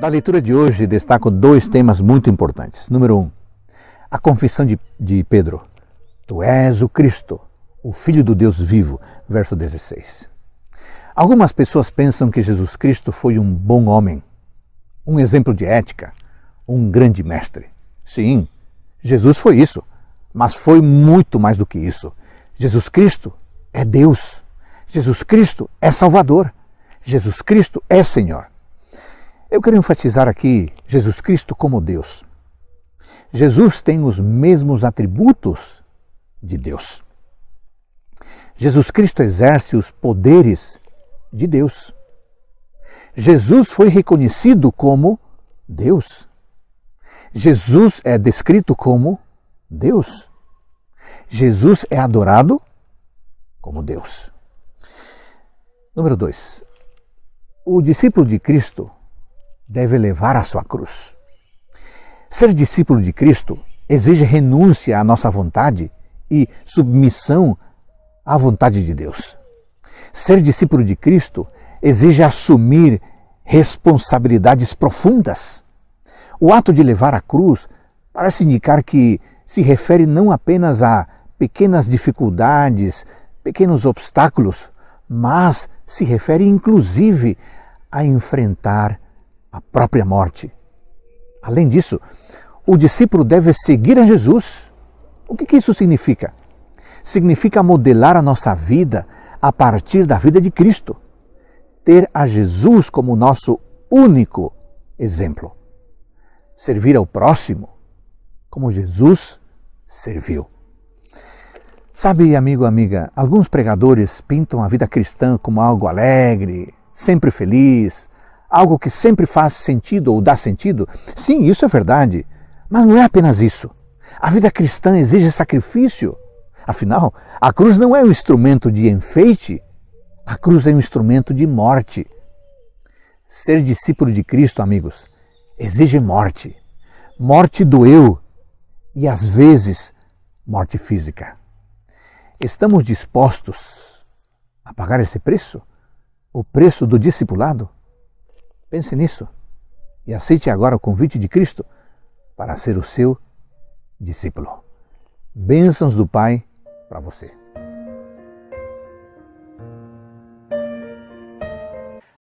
Da leitura de hoje, destaco dois temas muito importantes. Número um, a confissão de, de Pedro: Tu és o Cristo, o Filho do Deus vivo. Verso 16. Algumas pessoas pensam que Jesus Cristo foi um bom homem, um exemplo de ética, um grande mestre. Sim, Jesus foi isso, mas foi muito mais do que isso. Jesus Cristo é Deus. Jesus Cristo é Salvador. Jesus Cristo é Senhor. Eu quero enfatizar aqui Jesus Cristo como Deus. Jesus tem os mesmos atributos de Deus. Jesus Cristo exerce os poderes de Deus. Jesus foi reconhecido como Deus. Jesus é descrito como Deus. Jesus é adorado como Deus. Número 2. O discípulo de Cristo deve levar a sua cruz. Ser discípulo de Cristo exige renúncia à nossa vontade e submissão à vontade de Deus. Ser discípulo de Cristo exige assumir responsabilidades profundas. O ato de levar a cruz parece indicar que se refere não apenas a pequenas dificuldades, pequenos obstáculos, mas se refere inclusive a enfrentar a própria morte. Além disso, o discípulo deve seguir a Jesus. O que, isso significa? Significa modelar a nossa vida a partir da vida de Cristo, ter a Jesus como nosso único exemplo, servir ao próximo como Jesus serviu. Sabe, amigo, amiga, alguns pregadores pintam a vida cristã como algo alegre, sempre feliz, algo que sempre faz sentido ou dá sentido? Sim, isso é verdade. Mas não é apenas isso. A vida cristã exige sacrifício. Afinal, a cruz não é um instrumento de enfeite, a cruz é um instrumento de morte. Ser discípulo de Cristo, amigos, exige morte. Morte do eu e, às vezes, morte física. Estamos dispostos a pagar esse preço? O preço do discipulado? Pense nisso e aceite agora o convite de Cristo para ser o seu discípulo. Bênçãos do Pai para você.